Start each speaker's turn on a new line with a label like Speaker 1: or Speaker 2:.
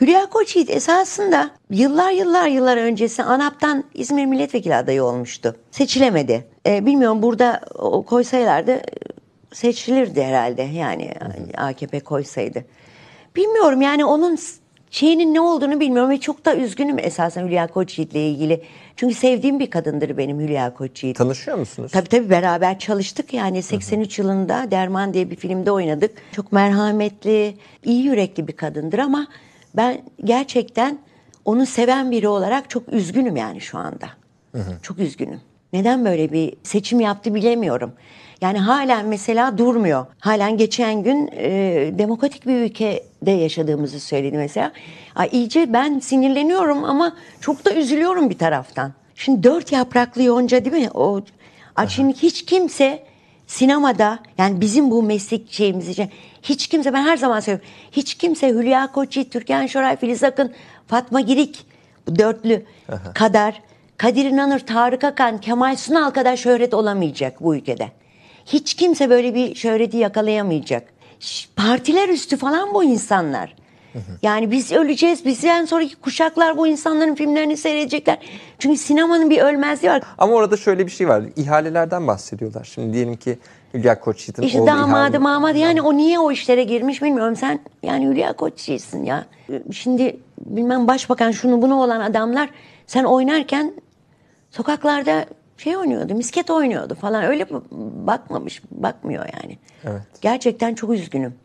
Speaker 1: Hülya Koçyiğit esasında yıllar yıllar yıllar öncesi ANAP'tan İzmir Milletvekili adayı olmuştu. Seçilemedi. E, bilmiyorum burada koysaylardı e, seçilirdi herhalde yani AKP koysaydı. Bilmiyorum yani onun şeyinin ne olduğunu bilmiyorum ve çok da üzgünüm esasen Hülya Koçyiğit ile ilgili. Çünkü sevdiğim bir kadındır benim Hülya Koçyiğit. Tanışıyor musunuz? Tabii tabii beraber çalıştık yani 83 hı hı. yılında Derman diye bir filmde oynadık. Çok merhametli, iyi yürekli bir kadındır ama ben gerçekten onu seven biri olarak çok üzgünüm yani şu anda. Hı hı. Çok üzgünüm. Neden böyle bir seçim yaptı bilemiyorum. Yani halen mesela durmuyor. Halen geçen gün e, demokratik bir ülkede yaşadığımızı söyledi mesela. Ay, iyice ben sinirleniyorum ama çok da üzülüyorum bir taraftan. Şimdi dört yapraklı yonca değil mi? O, şimdi hiç kimse sinemada yani bizim bu meslek şeyimiz için hiç kimse ben her zaman söylüyorum. Hiç kimse Hülya Koçi, Türkan Şoray, Filiz Akın, Fatma Girik bu dörtlü Aha. kadar Kadir İnanır, Tarık Akan, Kemal Sunal kadar şöhret olamayacak bu ülkede. Hiç kimse böyle bir şöhreti yakalayamayacak. Partiler üstü falan bu insanlar. Yani biz öleceğiz. Bizden sonraki kuşaklar bu insanların filmlerini seyredecekler. Çünkü sinemanın bir ölmezliği var. Ama orada şöyle bir şey var. İhalelerden bahsediyorlar. Şimdi diyelim ki Hülya Koçyiğit'in İşte oğlu damadı ihale... mamadı yani o niye o işlere girmiş bilmiyorum. Sen yani Hülya Koçyiğit'sin ya. Şimdi bilmem başbakan şunu bunu olan adamlar sen oynarken sokaklarda şey oynuyordu, misket oynuyordu falan. Öyle bakmamış, bakmıyor yani. Evet. Gerçekten çok üzgünüm.